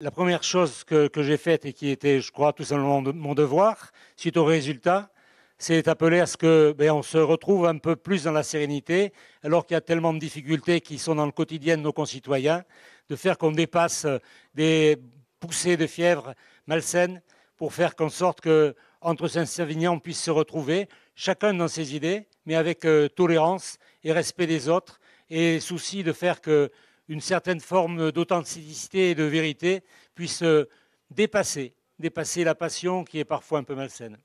La première chose que, j'ai faite et qui était, je crois, tout simplement mon devoir, suite au résultat, c'est appeler à ce que ben, on se retrouve un peu plus dans la sérénité, alors qu'il y a tellement de difficultés qui sont dans le quotidien de nos concitoyens, de faire qu'on dépasse des poussées de fièvre malsaines pour faire en sorte que entre saint savinien on puisse se retrouver, chacun dans ses idées, mais avec euh, tolérance et respect des autres, et souci de faire que une certaine forme d'authenticité et de vérité puisse euh, dépasser, dépasser la passion qui est parfois un peu malsaine.